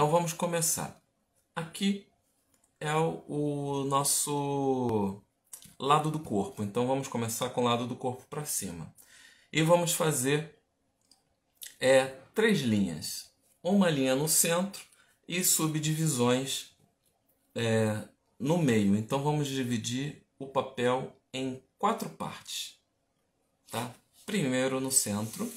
Então vamos começar. Aqui é o, o nosso lado do corpo. Então vamos começar com o lado do corpo para cima. E vamos fazer é, três linhas. Uma linha no centro e subdivisões é, no meio. Então vamos dividir o papel em quatro partes. Tá? Primeiro no centro.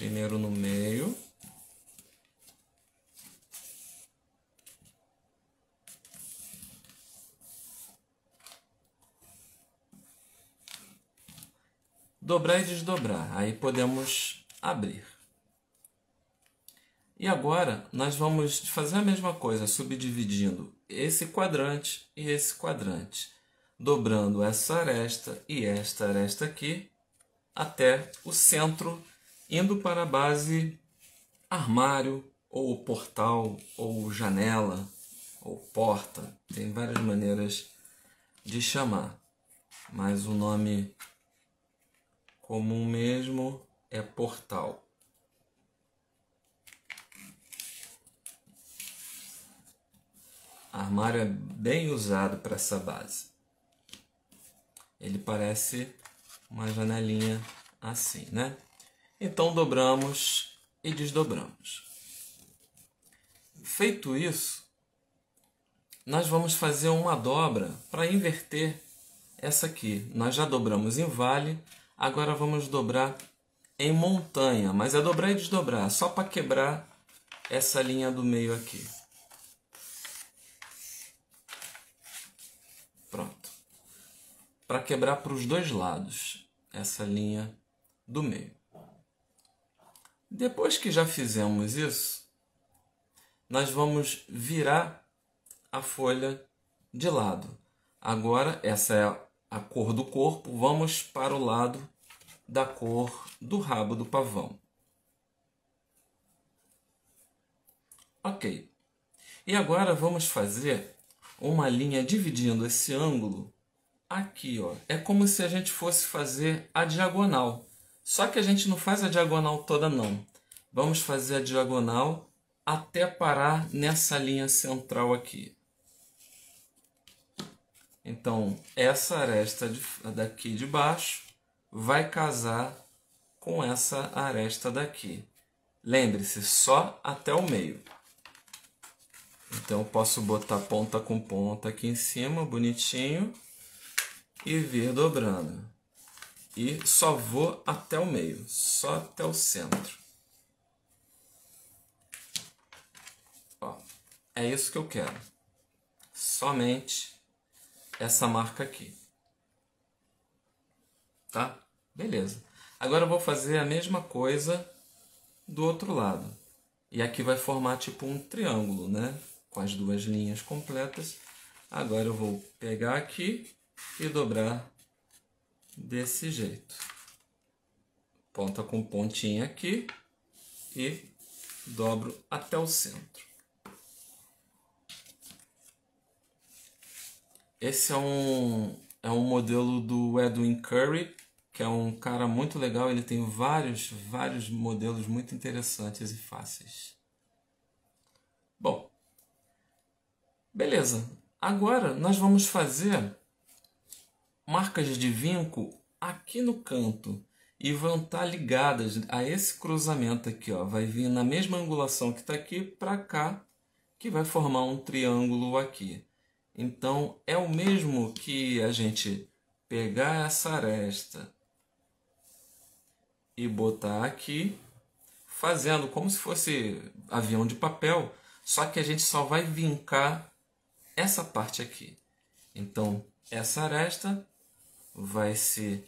primeiro no meio. Dobrar e desdobrar, aí podemos abrir. E agora nós vamos fazer a mesma coisa, subdividindo esse quadrante e esse quadrante, dobrando essa aresta e esta aresta aqui até o centro indo para a base armário, ou portal, ou janela, ou porta. Tem várias maneiras de chamar, mas o nome comum mesmo é portal. Armário é bem usado para essa base. Ele parece uma janelinha assim, né? Então dobramos e desdobramos. Feito isso, nós vamos fazer uma dobra para inverter essa aqui. Nós já dobramos em vale, agora vamos dobrar em montanha, mas é dobrar e desdobrar, só para quebrar essa linha do meio aqui. Pronto. Para quebrar para os dois lados essa linha do meio. Depois que já fizemos isso, nós vamos virar a folha de lado. Agora, essa é a cor do corpo, vamos para o lado da cor do rabo do pavão. Ok. E agora vamos fazer uma linha dividindo esse ângulo aqui, ó. É como se a gente fosse fazer a diagonal. Só que a gente não faz a diagonal toda não. Vamos fazer a diagonal até parar nessa linha central aqui. Então, essa aresta daqui de baixo vai casar com essa aresta daqui. Lembre-se, só até o meio. Então, eu posso botar ponta com ponta aqui em cima, bonitinho, e vir dobrando e só vou até o meio, só até o centro. Ó, é isso que eu quero. Somente essa marca aqui. Tá? Beleza. Agora eu vou fazer a mesma coisa do outro lado. E aqui vai formar tipo um triângulo, né? Com as duas linhas completas. Agora eu vou pegar aqui e dobrar desse jeito. Ponta com pontinha aqui e dobro até o centro. Esse é um, é um modelo do Edwin Curry, que é um cara muito legal. Ele tem vários, vários modelos muito interessantes e fáceis. Bom, beleza. Agora nós vamos fazer marcas de vinco aqui no canto e vão estar tá ligadas a esse cruzamento aqui, ó. Vai vir na mesma angulação que está aqui para cá, que vai formar um triângulo aqui. Então é o mesmo que a gente pegar essa aresta e botar aqui, fazendo como se fosse avião de papel, só que a gente só vai vincar essa parte aqui. Então, essa aresta vai se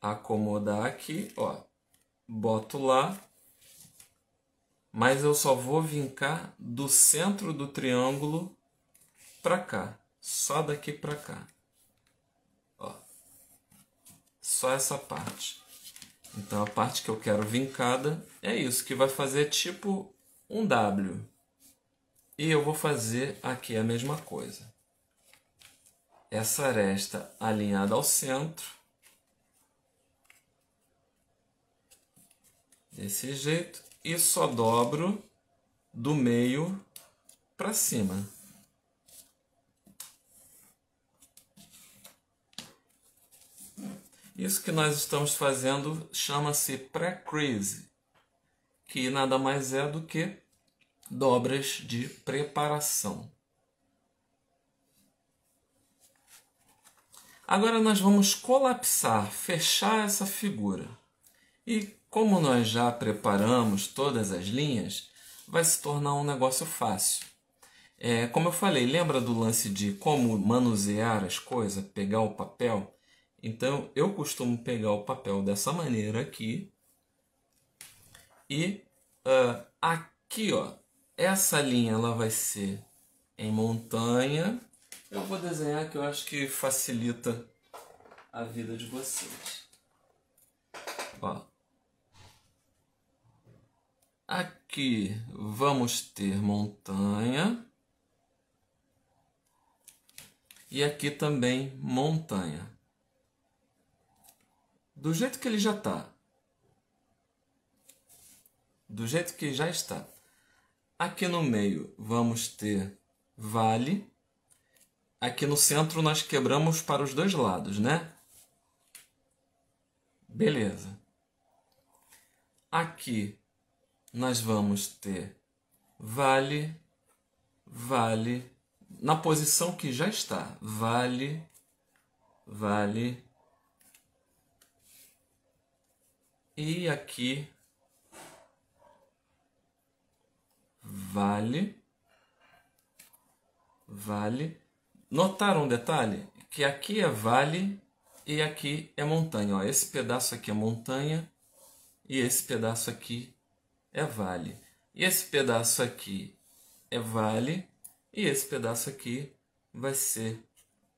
acomodar aqui, ó. Boto lá, mas eu só vou vincar do centro do triângulo para cá, só daqui para cá. Ó. Só essa parte. Então a parte que eu quero vincada é isso, que vai fazer tipo um W. E eu vou fazer aqui a mesma coisa essa aresta alinhada ao centro, desse jeito, e só dobro do meio para cima. Isso que nós estamos fazendo chama-se pré-crease, que nada mais é do que dobras de preparação. Agora nós vamos colapsar, fechar essa figura. E como nós já preparamos todas as linhas, vai se tornar um negócio fácil. É, como eu falei, lembra do lance de como manusear as coisas, pegar o papel? Então eu costumo pegar o papel dessa maneira aqui e uh, aqui, ó, essa linha ela vai ser em montanha eu vou desenhar que eu acho que facilita a vida de vocês. Ó. Aqui vamos ter montanha. E aqui também montanha. Do jeito que ele já está. Do jeito que já está. Aqui no meio vamos ter vale. Aqui no centro nós quebramos para os dois lados, né? Beleza. Aqui nós vamos ter vale, vale, na posição que já está, vale, vale. E aqui, vale, vale. Notaram um detalhe? Que aqui é vale e aqui é montanha. Ó, esse pedaço aqui é montanha e esse pedaço aqui é vale. E esse pedaço aqui é vale e esse pedaço aqui vai ser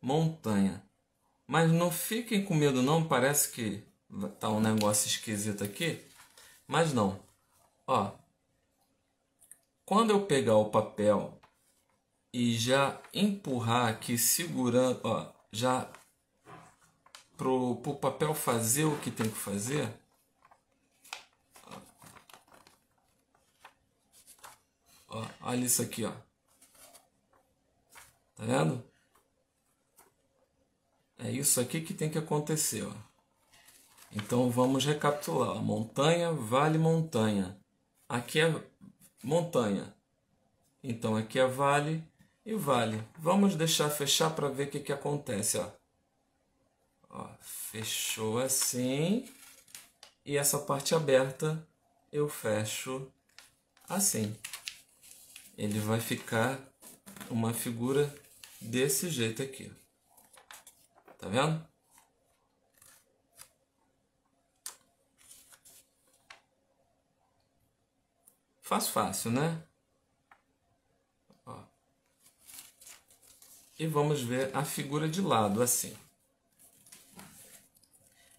montanha. Mas não fiquem com medo não, parece que tá um negócio esquisito aqui, mas não. Ó, quando eu pegar o papel e já empurrar aqui segurando, ó, já pro, pro papel fazer o que tem que fazer. Ó, olha isso aqui, ó. Tá vendo? É isso aqui que tem que acontecer, ó. Então vamos recapitular. Montanha, vale, montanha. Aqui é montanha. Então aqui é vale, e vale. Vamos deixar fechar para ver o que, que acontece. Ó. ó. fechou assim. E essa parte aberta eu fecho assim. Ele vai ficar uma figura desse jeito aqui. Tá vendo? Faz fácil, né? e vamos ver a figura de lado assim.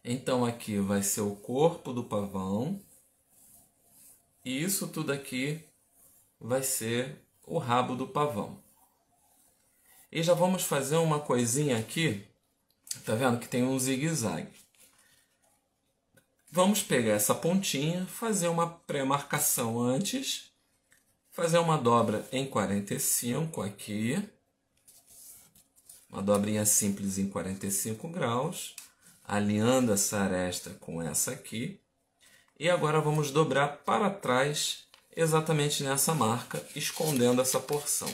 Então aqui vai ser o corpo do pavão e isso tudo aqui vai ser o rabo do pavão. E já vamos fazer uma coisinha aqui, tá vendo que tem um zigue-zague. Vamos pegar essa pontinha, fazer uma pré-marcação antes, fazer uma dobra em 45 aqui, uma dobrinha simples em 45 graus, alinhando essa aresta com essa aqui. E agora vamos dobrar para trás exatamente nessa marca, escondendo essa porção.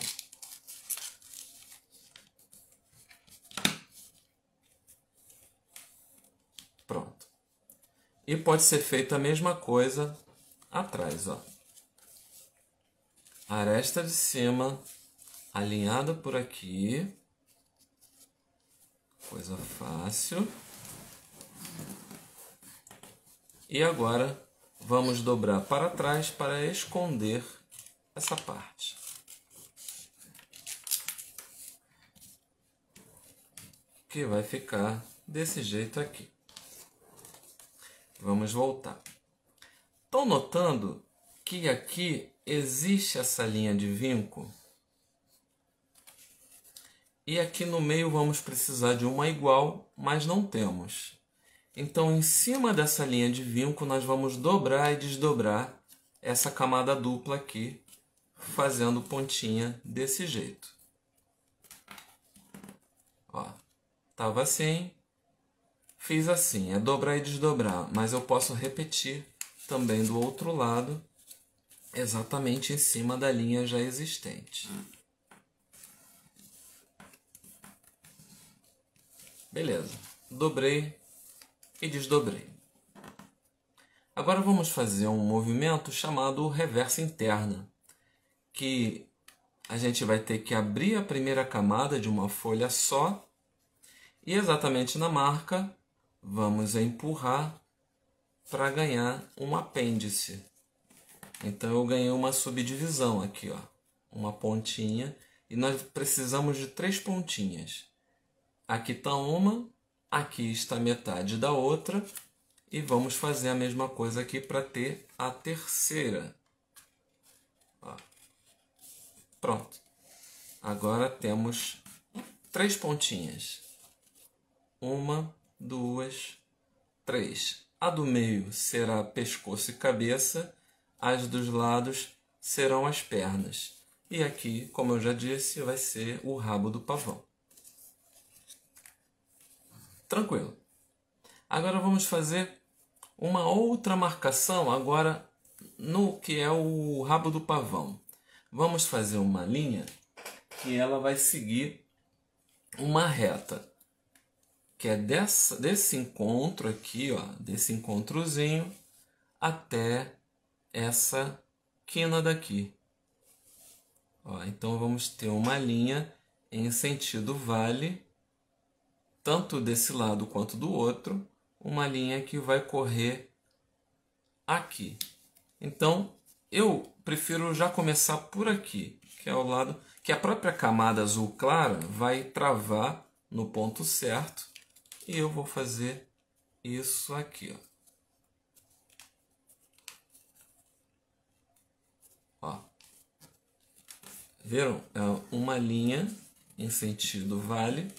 Pronto. E pode ser feita a mesma coisa atrás, ó. Aresta de cima, alinhada por aqui, Coisa fácil. E agora vamos dobrar para trás para esconder essa parte. Que vai ficar desse jeito aqui. Vamos voltar. Estão notando que aqui existe essa linha de vinco? E aqui no meio vamos precisar de uma igual, mas não temos. Então, em cima dessa linha de vinco, nós vamos dobrar e desdobrar essa camada dupla aqui, fazendo pontinha desse jeito. Ó, tava assim, fiz assim, é dobrar e desdobrar, mas eu posso repetir também do outro lado, exatamente em cima da linha já existente. Beleza, dobrei e desdobrei. Agora vamos fazer um movimento chamado reversa interna, que a gente vai ter que abrir a primeira camada de uma folha só e exatamente na marca vamos empurrar para ganhar um apêndice. Então eu ganhei uma subdivisão aqui, ó, uma pontinha, e nós precisamos de três pontinhas. Aqui está uma, aqui está metade da outra. E vamos fazer a mesma coisa aqui para ter a terceira. Ó. Pronto. Agora temos três pontinhas. Uma, duas, três. A do meio será pescoço e cabeça, as dos lados serão as pernas. E aqui, como eu já disse, vai ser o rabo do pavão. Tranquilo. Agora vamos fazer uma outra marcação agora no que é o rabo do pavão. Vamos fazer uma linha que ela vai seguir uma reta, que é dessa, desse encontro aqui, ó, desse encontrozinho até essa quina daqui. Ó, então vamos ter uma linha em sentido vale tanto desse lado quanto do outro, uma linha que vai correr aqui. Então, eu prefiro já começar por aqui, que é o lado que a própria camada azul clara vai travar no ponto certo, e eu vou fazer isso aqui, ó. Ó. Viram? É uma linha em sentido vale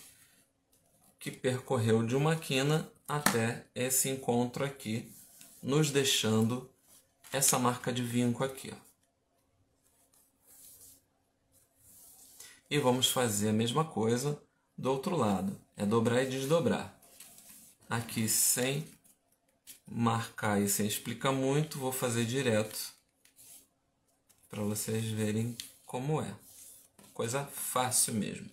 que percorreu de uma quina até esse encontro aqui, nos deixando essa marca de vinco aqui. Ó. E vamos fazer a mesma coisa do outro lado, é dobrar e desdobrar. Aqui sem marcar e sem explicar muito, vou fazer direto para vocês verem como é. Coisa fácil mesmo.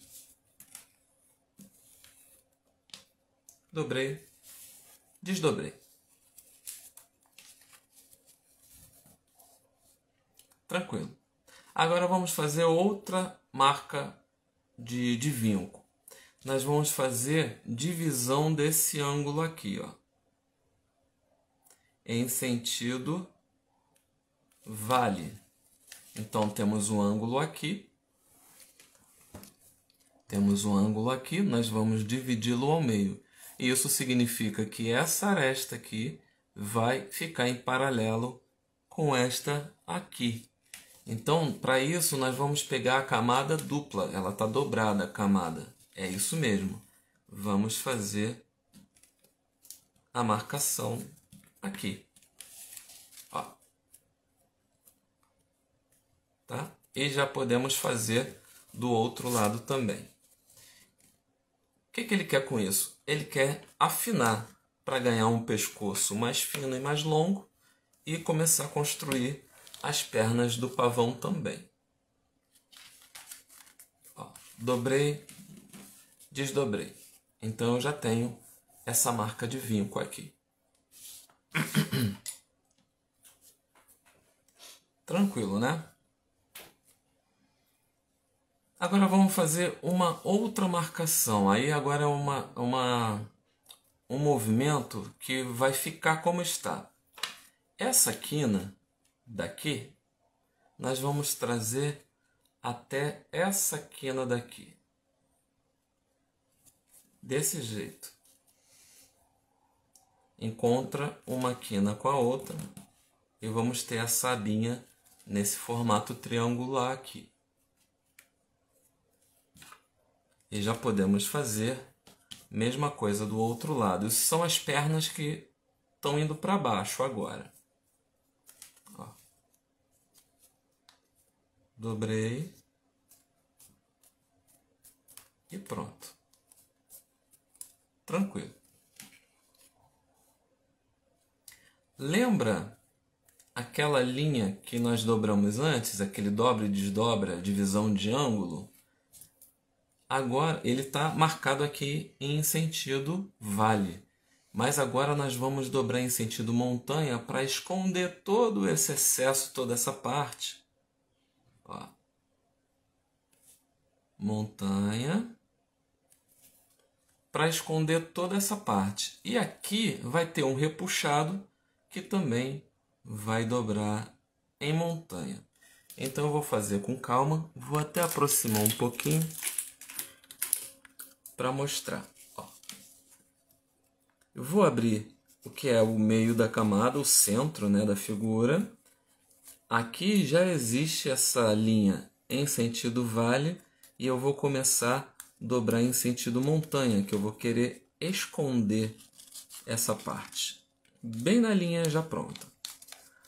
dobrei, desdobrei. Tranquilo. Agora vamos fazer outra marca de, de vinco. Nós vamos fazer divisão desse ângulo aqui, ó. Em sentido vale. Então temos um ângulo aqui. Temos um ângulo aqui, nós vamos dividi-lo ao meio. Isso significa que essa aresta aqui vai ficar em paralelo com esta aqui. Então, para isso, nós vamos pegar a camada dupla. Ela está dobrada, a camada. É isso mesmo. Vamos fazer a marcação aqui. Ó. Tá? E já podemos fazer do outro lado também. O que, que ele quer com isso? ele quer afinar para ganhar um pescoço mais fino e mais longo e começar a construir as pernas do pavão também. Ó, dobrei, desdobrei. Então eu já tenho essa marca de vinco aqui. Tranquilo, né? Agora vamos fazer uma outra marcação. Aí agora é uma, uma, um movimento que vai ficar como está. Essa quina daqui, nós vamos trazer até essa quina daqui. Desse jeito. Encontra uma quina com a outra e vamos ter a sabinha nesse formato triangular aqui. E já podemos fazer mesma coisa do outro lado. Isso são as pernas que estão indo para baixo agora. Ó. Dobrei. E pronto. Tranquilo. Lembra aquela linha que nós dobramos antes, aquele dobra e desdobra, divisão de ângulo? Agora ele está marcado aqui em sentido vale, mas agora nós vamos dobrar em sentido montanha para esconder todo esse excesso, toda essa parte. Ó. Montanha para esconder toda essa parte. E aqui vai ter um repuxado que também vai dobrar em montanha. Então eu vou fazer com calma, vou até aproximar um pouquinho para mostrar. Ó. Eu vou abrir o que é o meio da camada, o centro né, da figura. Aqui já existe essa linha em sentido vale e eu vou começar a dobrar em sentido montanha, que eu vou querer esconder essa parte. Bem na linha já pronta.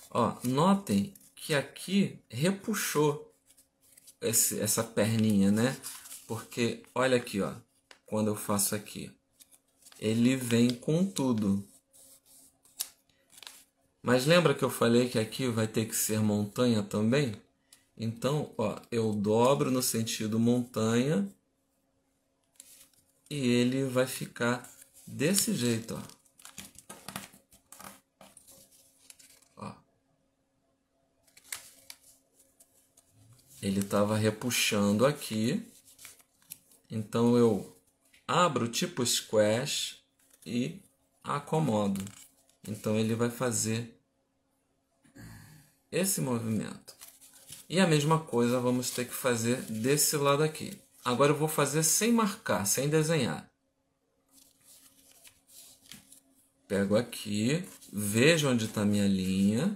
Ó, notem que aqui repuxou esse, essa perninha, né? Porque olha aqui, ó, quando eu faço aqui. Ele vem com tudo. Mas lembra que eu falei que aqui vai ter que ser montanha também? Então, ó, eu dobro no sentido montanha e ele vai ficar desse jeito, ó. ele estava repuxando aqui. Então eu abro tipo squash e acomodo. Então ele vai fazer esse movimento. E a mesma coisa vamos ter que fazer desse lado aqui. Agora eu vou fazer sem marcar, sem desenhar. Pego aqui, vejo onde está minha linha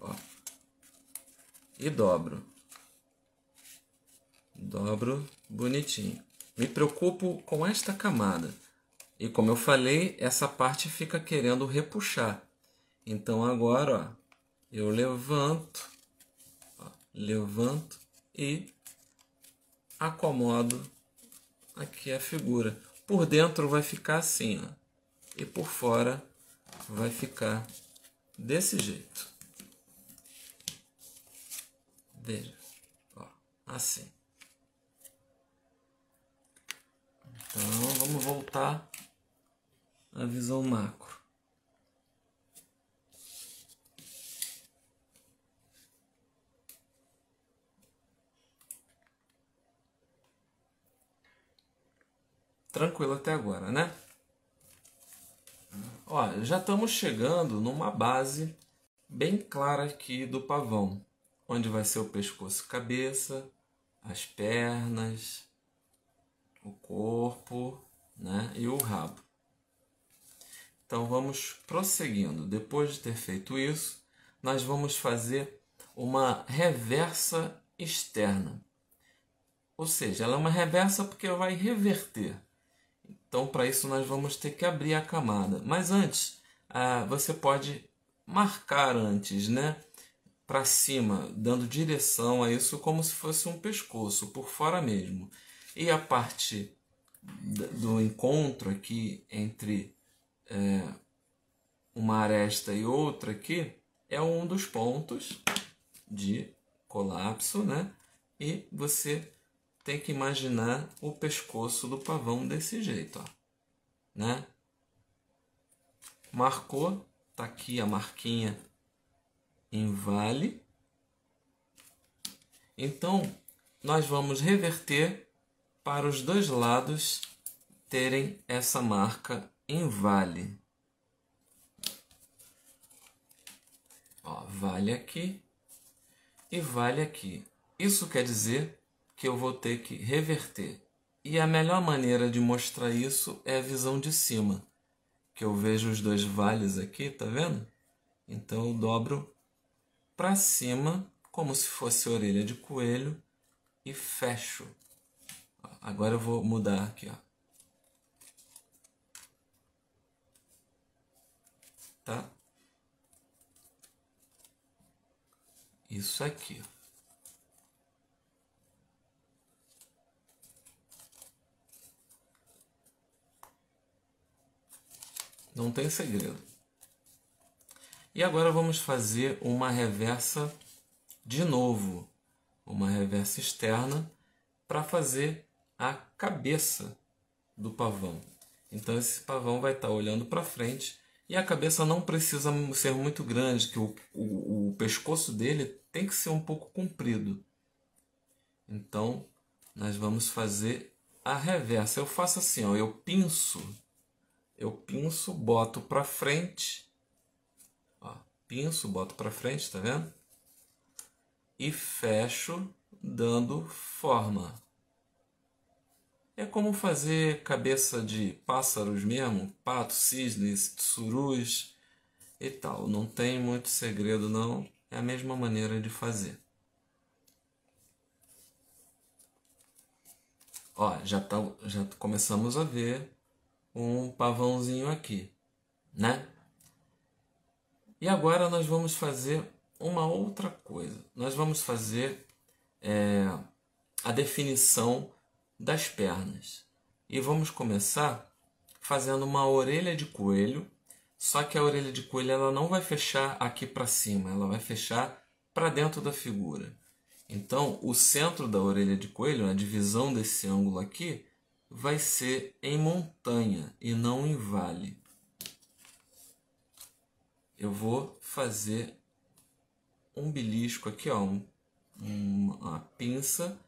ó, e dobro. Dobro bonitinho. Me preocupo com esta camada. E como eu falei, essa parte fica querendo repuxar. Então agora, ó, eu levanto, ó, levanto e acomodo aqui a figura. Por dentro vai ficar assim, ó, e por fora vai ficar desse jeito. Veja, ó, assim. Então vamos voltar à visão macro. Tranquilo até agora, né? Ó, já estamos chegando numa base bem clara aqui do pavão, onde vai ser o pescoço e cabeça, as pernas, o corpo né, e o rabo. Então vamos prosseguindo. Depois de ter feito isso, nós vamos fazer uma reversa externa. Ou seja, ela é uma reversa porque vai reverter. Então, para isso, nós vamos ter que abrir a camada. Mas antes, ah, você pode marcar antes, né? Para cima, dando direção a isso como se fosse um pescoço, por fora mesmo. E a parte do encontro aqui entre é, uma aresta e outra aqui é um dos pontos de colapso, né? E você tem que imaginar o pescoço do pavão desse jeito, ó, né? Marcou, tá aqui a marquinha em vale. Então, nós vamos reverter para os dois lados terem essa marca em vale. Ó, vale aqui e vale aqui. Isso quer dizer que eu vou ter que reverter. E a melhor maneira de mostrar isso é a visão de cima, que eu vejo os dois vales aqui, tá vendo? Então eu dobro para cima, como se fosse orelha de coelho, e fecho. Agora eu vou mudar aqui, ó. Tá? Isso aqui, Não tem segredo. E agora vamos fazer uma reversa de novo, uma reversa externa, para fazer a cabeça do pavão. Então esse pavão vai estar tá olhando para frente e a cabeça não precisa ser muito grande, que o, o, o pescoço dele tem que ser um pouco comprido. Então nós vamos fazer a reversa. Eu faço assim, ó, eu pinço, eu pinço, boto para frente, ó, pinço, boto para frente, tá vendo? E fecho dando forma. É como fazer cabeça de pássaros mesmo, patos, cisnes, surus e tal. Não tem muito segredo não, é a mesma maneira de fazer. Ó, já, tá, já começamos a ver um pavãozinho aqui, né? E agora nós vamos fazer uma outra coisa. Nós vamos fazer é, a definição das pernas. E vamos começar fazendo uma orelha de coelho, só que a orelha de coelho ela não vai fechar aqui para cima, ela vai fechar para dentro da figura. Então, o centro da orelha de coelho, a divisão desse ângulo aqui, vai ser em montanha e não em vale. Eu vou fazer um belisco aqui, ó, uma pinça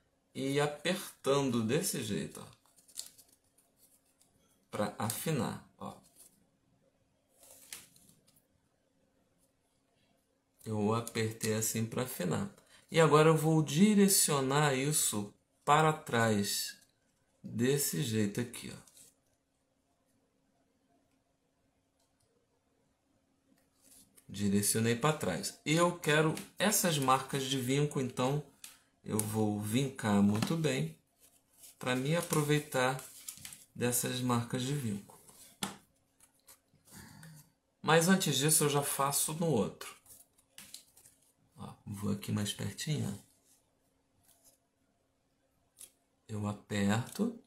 e apertando desse jeito, ó, para afinar, ó. Eu apertei assim para afinar. E agora eu vou direcionar isso para trás, desse jeito aqui, ó. Direcionei para trás. E eu quero essas marcas de vinco, então, eu vou vincar muito bem para me aproveitar dessas marcas de vinco. Mas antes disso eu já faço no outro. Ó, vou aqui mais pertinho. Eu aperto.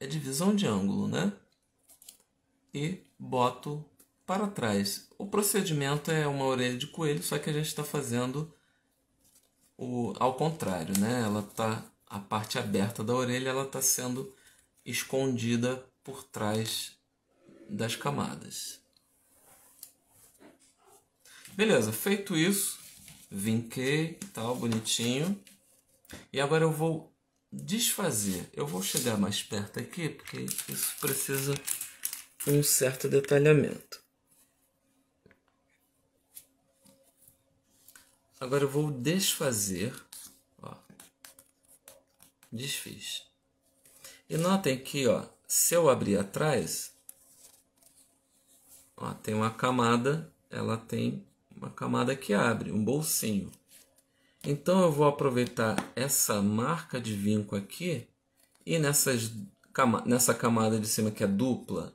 É divisão de ângulo, né? E boto para trás. O procedimento é uma orelha de coelho, só que a gente está fazendo o, ao contrário, né? Ela tá a parte aberta da orelha, ela está sendo escondida por trás das camadas. Beleza, feito isso, vinquei e tal, bonitinho. E agora eu vou desfazer. Eu vou chegar mais perto aqui, porque isso precisa um certo detalhamento. Agora eu vou desfazer. Ó, desfiz. E notem que ó, se eu abrir atrás, ó, tem uma camada, ela tem uma camada que abre, um bolsinho. Então eu vou aproveitar essa marca de vinco aqui e nessas, nessa camada de cima que é dupla,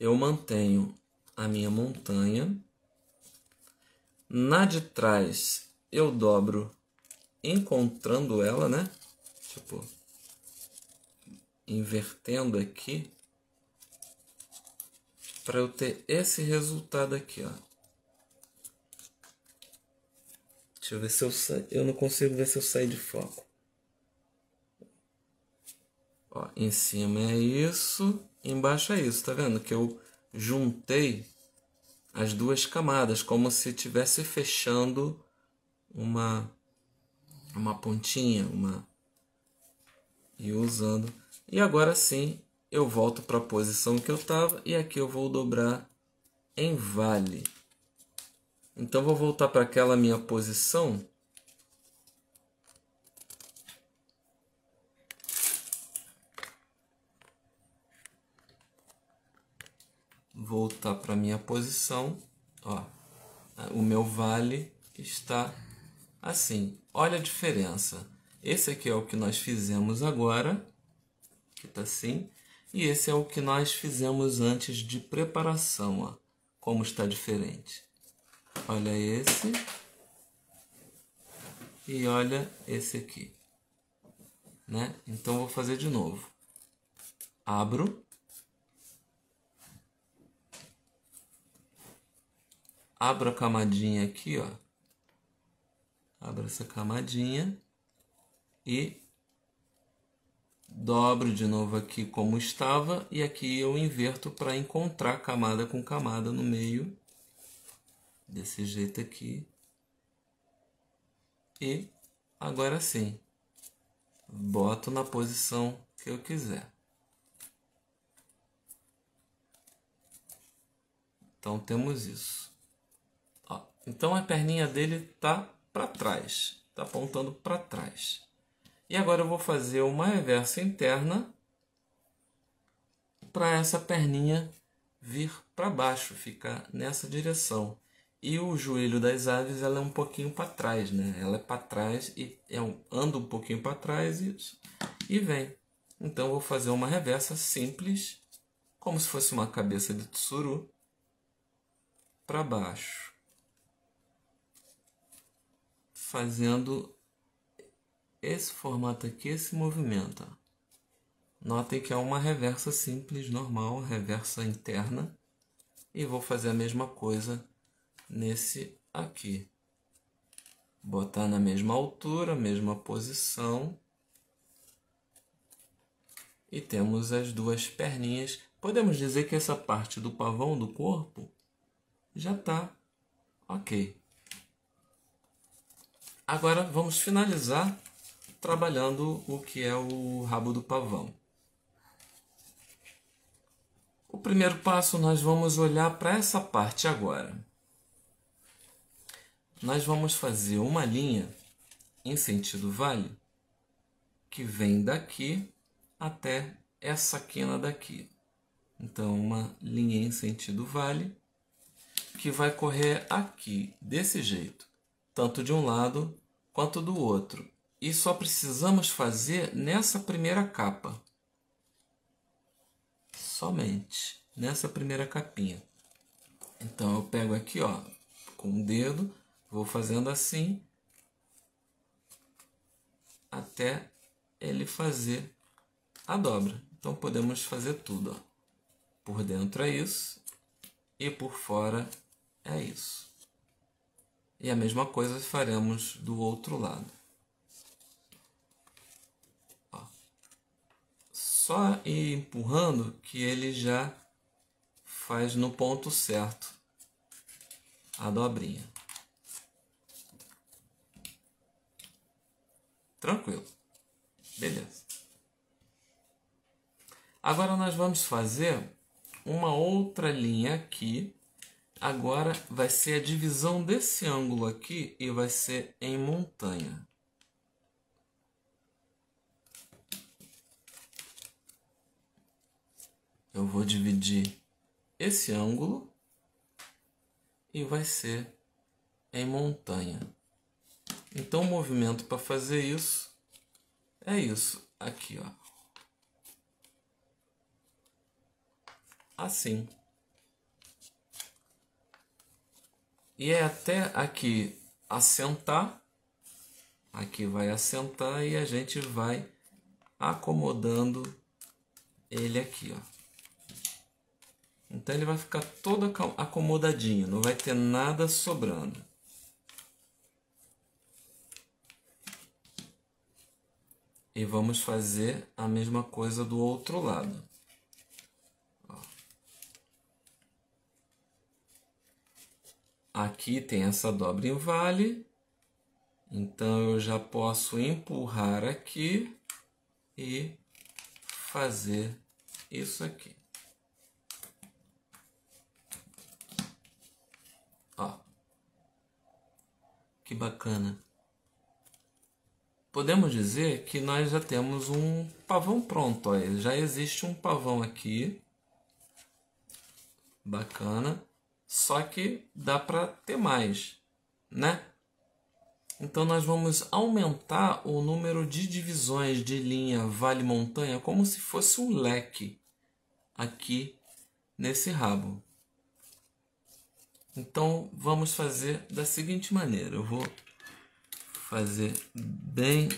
eu mantenho a minha montanha. Na de trás eu dobro encontrando ela, né? Tipo, invertendo aqui para eu ter esse resultado aqui, ó. Deixa eu ver se eu sa Eu não consigo ver se eu saio de foco. Ó, em cima é isso, embaixo é isso, tá vendo? Que eu juntei as duas camadas, como se estivesse fechando uma uma pontinha, uma e usando. E agora sim, eu volto para a posição que eu estava e aqui eu vou dobrar em vale. Então vou voltar para aquela minha posição. Voltar para minha posição, ó. O meu vale está assim. Olha a diferença. Esse aqui é o que nós fizemos agora, que está assim, e esse é o que nós fizemos antes de preparação, ó, como está diferente. Olha esse e olha esse aqui, né? Então vou fazer de novo. Abro, abro a camadinha aqui, ó abro essa camadinha e dobro de novo aqui como estava e aqui eu inverto para encontrar camada com camada no meio desse jeito aqui e agora sim boto na posição que eu quiser então temos isso Ó, então a perninha dele tá para trás, está apontando para trás. E agora eu vou fazer uma reversa interna para essa perninha vir para baixo, ficar nessa direção. E o joelho das aves ela é um pouquinho para trás, né? Ela é para trás e é um, anda um pouquinho para trás e, e vem. Então vou fazer uma reversa simples, como se fosse uma cabeça de tsuru, para baixo fazendo esse formato aqui, esse movimento. Notem que é uma reversa simples, normal, reversa interna. E vou fazer a mesma coisa nesse aqui. Botar na mesma altura, mesma posição. E temos as duas perninhas. Podemos dizer que essa parte do pavão do corpo já está ok. Agora vamos finalizar trabalhando o que é o rabo do pavão. O primeiro passo nós vamos olhar para essa parte agora. Nós vamos fazer uma linha em sentido vale que vem daqui até essa quina daqui. Então, uma linha em sentido vale que vai correr aqui, desse jeito tanto de um lado quanto do outro. E só precisamos fazer nessa primeira capa. Somente nessa primeira capinha. Então eu pego aqui, ó, com o dedo, vou fazendo assim até ele fazer a dobra. Então podemos fazer tudo, ó. Por dentro é isso e por fora é isso e a mesma coisa faremos do outro lado. Ó. Só ir empurrando que ele já faz no ponto certo a dobrinha. Tranquilo. Beleza. Agora nós vamos fazer uma outra linha aqui Agora vai ser a divisão desse ângulo aqui e vai ser em montanha. Eu vou dividir esse ângulo e vai ser em montanha. Então o movimento para fazer isso é isso aqui, ó. Assim. E é até aqui assentar. Aqui vai assentar e a gente vai acomodando ele aqui, ó. Então ele vai ficar todo acomodadinho, não vai ter nada sobrando. E vamos fazer a mesma coisa do outro lado. Aqui tem essa dobra em vale, então eu já posso empurrar aqui e fazer isso aqui. Ó, que bacana. Podemos dizer que nós já temos um pavão pronto, ó. já existe um pavão aqui, bacana. Só que dá para ter mais, né? Então nós vamos aumentar o número de divisões de linha vale-montanha como se fosse um leque aqui nesse rabo. Então vamos fazer da seguinte maneira, eu vou fazer bem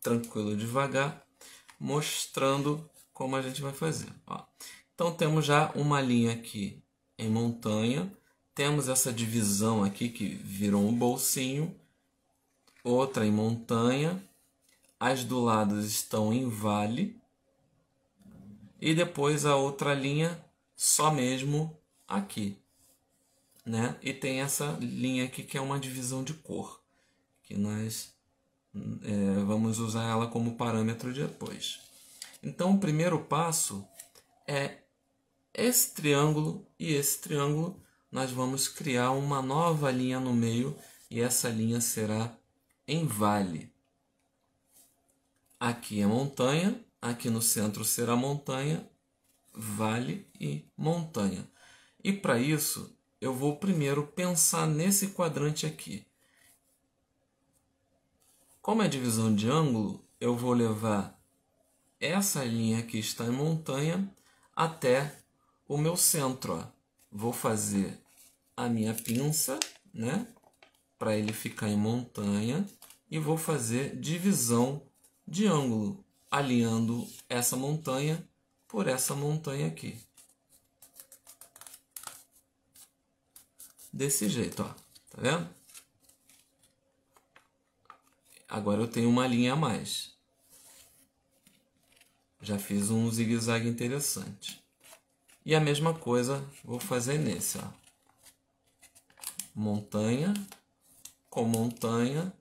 tranquilo, devagar, mostrando como a gente vai fazer. Ó. Então temos já uma linha aqui em montanha, temos essa divisão aqui que virou um bolsinho, outra em montanha, as do lado estão em vale, e depois a outra linha só mesmo aqui. Né? E tem essa linha aqui que é uma divisão de cor, que nós é, vamos usar ela como parâmetro depois. Então, o primeiro passo é esse triângulo e esse triângulo, nós vamos criar uma nova linha no meio e essa linha será em vale. Aqui é montanha, aqui no centro será montanha, vale e montanha. E para isso, eu vou primeiro pensar nesse quadrante aqui. Como é divisão de ângulo, eu vou levar essa linha que está em montanha até o meu centro. Ó. Vou fazer a minha pinça, né? Para ele ficar em montanha. E vou fazer divisão de ângulo, aliando essa montanha por essa montanha aqui. Desse jeito, ó. Tá vendo? Agora eu tenho uma linha a mais. Já fiz um zigue-zague interessante. E a mesma coisa vou fazer nesse, ó. Montanha com montanha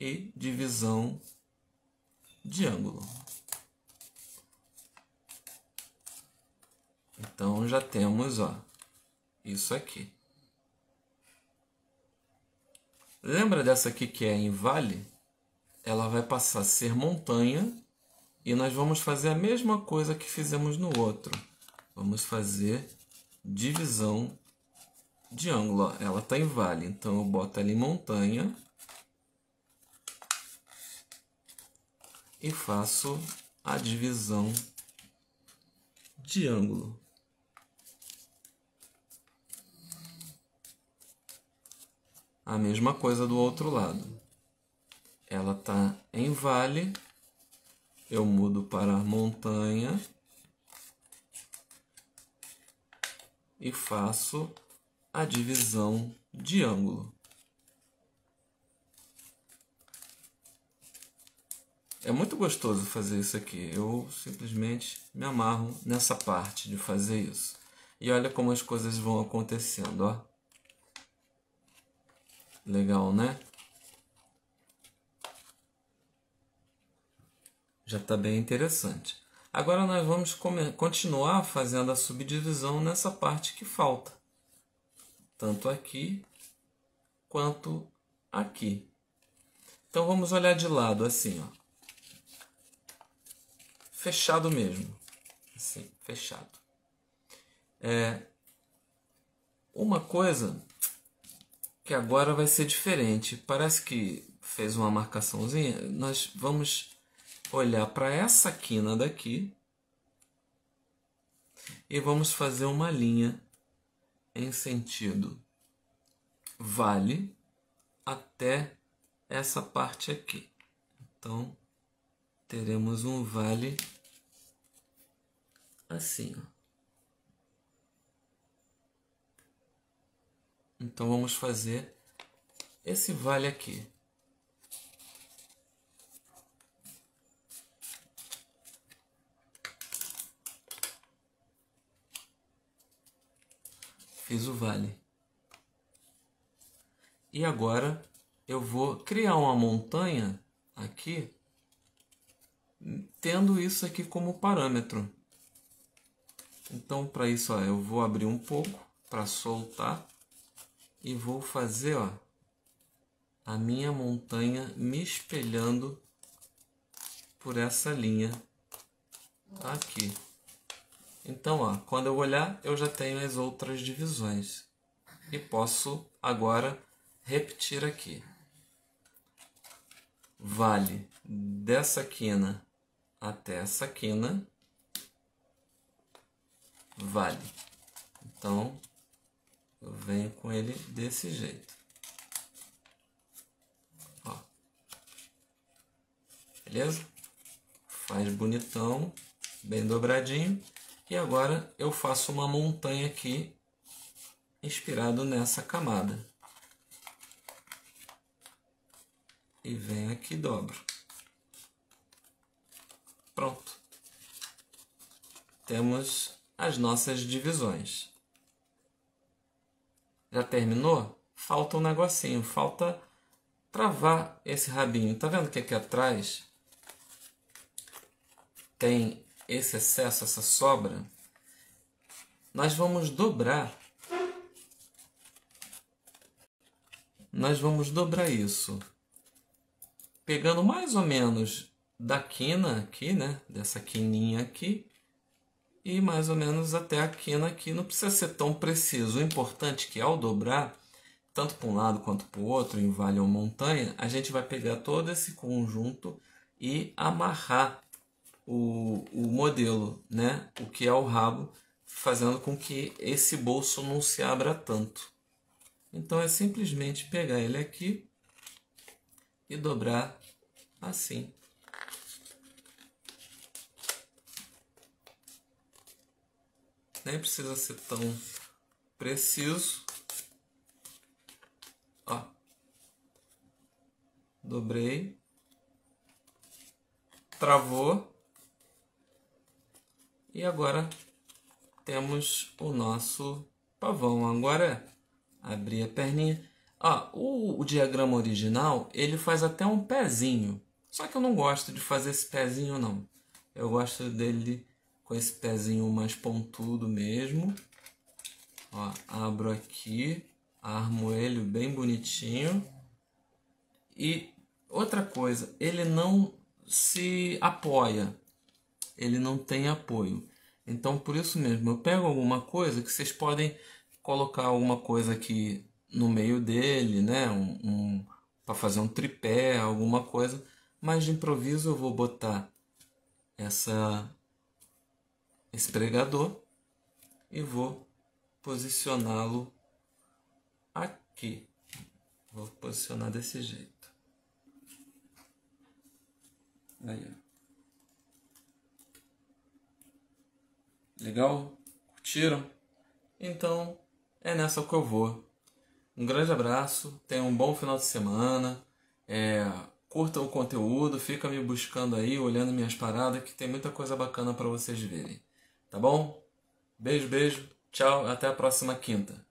e divisão de ângulo. Então já temos, ó, isso aqui. Lembra dessa aqui que é em vale? Ela vai passar a ser montanha e nós vamos fazer a mesma coisa que fizemos no outro. Vamos fazer divisão de ângulo. Ela está em vale, então eu boto ali montanha. E faço a divisão de ângulo. A mesma coisa do outro lado. Ela está em vale, eu mudo para montanha e faço a divisão de ângulo. É muito gostoso fazer isso aqui. Eu simplesmente me amarro nessa parte de fazer isso. E olha como as coisas vão acontecendo, ó. Legal, né? Já está bem interessante. Agora nós vamos continuar fazendo a subdivisão nessa parte que falta, tanto aqui quanto aqui. Então vamos olhar de lado assim, ó. Fechado mesmo. Assim, fechado. É uma coisa que agora vai ser diferente. Parece que fez uma marcaçãozinha. Nós vamos olhar para essa quina daqui e vamos fazer uma linha em sentido vale até essa parte aqui. Então, teremos um vale assim. Ó. Então, vamos fazer esse vale aqui. Fiz o vale. E agora eu vou criar uma montanha aqui, tendo isso aqui como parâmetro. Então, para isso, ó, eu vou abrir um pouco para soltar e vou fazer ó, a minha montanha me espelhando por essa linha aqui. Então, ó, quando eu olhar, eu já tenho as outras divisões. E posso agora repetir aqui. Vale dessa quina até essa quina. Vale. Então, eu venho com ele desse jeito. Ó. Beleza? Faz bonitão, bem dobradinho. E agora eu faço uma montanha aqui, inspirado nessa camada. E venho aqui e dobro. Pronto. Temos as nossas divisões. Já terminou? Falta um negocinho, falta travar esse rabinho. Tá vendo que aqui é atrás tem esse excesso, essa sobra, nós vamos dobrar. Nós vamos dobrar isso. Pegando mais ou menos da quina aqui, né? Dessa quininha aqui. E mais ou menos até a quina aqui. Não precisa ser tão preciso. O importante é que ao dobrar, tanto para um lado quanto para o outro, em vale ou montanha, a gente vai pegar todo esse conjunto e amarrar o, o modelo, né? o que é o rabo, fazendo com que esse bolso não se abra tanto. Então é simplesmente pegar ele aqui e dobrar assim. Nem precisa ser tão preciso. Ó. Dobrei. Travou. E agora temos o nosso pavão. Agora abrir a perninha. Ah, o, o, diagrama original ele faz até um pezinho. Só que eu não gosto de fazer esse pezinho não. Eu gosto dele com esse pezinho mais pontudo mesmo. Ó, abro aqui, armo ele bem bonitinho. E outra coisa, ele não se apoia ele não tem apoio. Então, por isso mesmo, eu pego alguma coisa que vocês podem colocar alguma coisa aqui no meio dele, né? Um, um para fazer um tripé, alguma coisa. Mas de improviso eu vou botar essa esse pregador e vou posicioná-lo aqui. Vou posicionar desse jeito. Aí, ó. Legal? Curtiram? Então é nessa que eu vou. Um grande abraço, tenham um bom final de semana, é, curtam o conteúdo, fica me buscando aí, olhando minhas paradas, que tem muita coisa bacana para vocês verem. Tá bom? Beijo, beijo, tchau, até a próxima quinta.